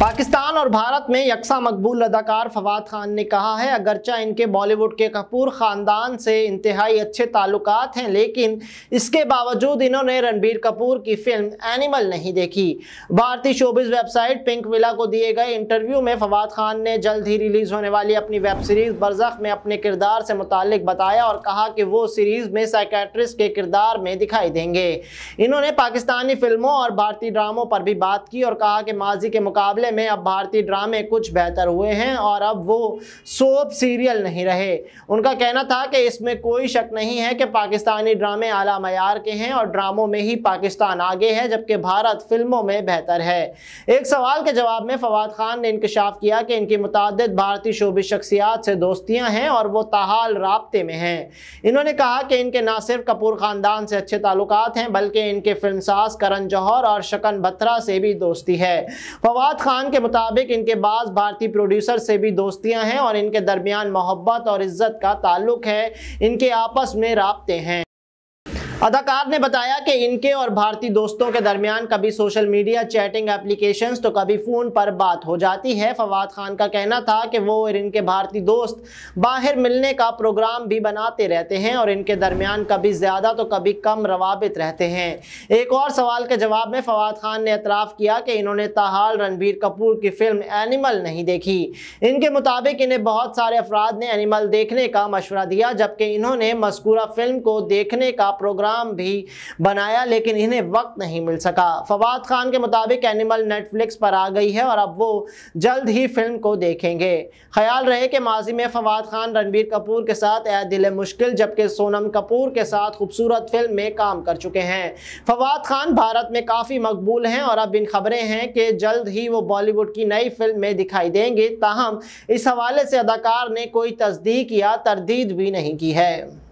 पाकिस्तान और भारत में यकसा मकबूल अदाकार फवाद खान ने कहा है अगरचा इनके बॉलीवुड के कपूर ख़ानदान से इंतहाई अच्छे ताल्लुक हैं लेकिन इसके बावजूद इन्होंने रणबीर कपूर की फिल्म एनिमल नहीं देखी भारतीय शोबिस वेबसाइट पिंक विला को दिए गए इंटरव्यू में फवाद खान ने जल्द ही रिलीज़ होने वाली अपनी वेब सीरीज़ बरजख में अपने किरदार से मुतल बताया और कहा कि वो सीरीज़ में साइकेट्रिस्ट के किरदार में दिखाई देंगे इन्होंने पाकिस्तानी फिल्मों और भारतीय ड्रामों पर भी बात की और कहा कि माजी के मुकाबले मामले में अब भारतीय ड्रामे कुछ बेहतर हुए हैं और अब वो सोप सीरियल नहीं रहे उनका कहना था कि इसमें कोई शक नहीं है कि पाकिस्तानी ड्रामे आला मैार के हैं और ड्रामों में ही पाकिस्तान आगे है जबकि भारत फिल्मों में बेहतर है एक सवाल के जवाब में फवाद खान ने इंकशाफ किया कि इनकी मुतद भारतीय शोबी शख्सियात से दोस्तियाँ हैं और वो ताहाल रबते में हैं इन्होंने कहा कि इनके ना सिर्फ कपूर ख़ानदान से अच्छे ताल्लुक हैं बल्कि इनके फिल्म फिल्मसाज करण जौहर और शकन बत्रा से भी दोस्ती है फवाद खान खान के मुताबिक इनके बाद भारतीय प्रोड्यूसर से भी दोस्तियां हैं और इनके दरमियान मोहब्बत और इज्जत का ताल्लुक है इनके आपस में रबते हैं अदाकार ने बताया कि इनके और भारतीय दोस्तों के दरमियान कभी सोशल मीडिया चैटिंग एप्लीकेशन तो कभी फ़ोन पर बात हो जाती है फवाद खान का कहना था कि वो और इनके भारतीय दोस्त बाहर मिलने का प्रोग्राम भी बनाते रहते हैं और इनके दरमियान कभी ज़्यादा तो कभी कम रवाबित रहते हैं एक और सवाल के जवाब में फवाद खान ने एतराफ़ किया कि इन्होंने ताहाल रणबीर कपूर की फ़िल्म एनिमल नहीं देखी इनके मुताबिक इन्हें बहुत सारे अफराद ने एनिमल देखने का मशवरा दिया जबकि इन्होंने मस्कूरा फिल्म को देखने का प्रोग्राम प्रोग्राम भी बनाया लेकिन इन्हें वक्त नहीं मिल सका फवाद खान के मुताबिक एनिमल नेटफ्लिक्स पर आ गई है और अब वो जल्द ही फिल्म को देखेंगे ख्याल रहे कि माजी में फवाद खान रणबीर कपूर के साथ ए दिल मुश्किल जबकि सोनम कपूर के साथ खूबसूरत फिल्म में काम कर चुके हैं फवाद खान भारत में काफ़ी मकबूल हैं और अब इन खबरें हैं कि जल्द ही वो बॉलीवुड की नई फिल्म में दिखाई देंगे ताहम इस हवाले से अदाकार ने कोई तस्दीक या तरदीद भी नहीं की है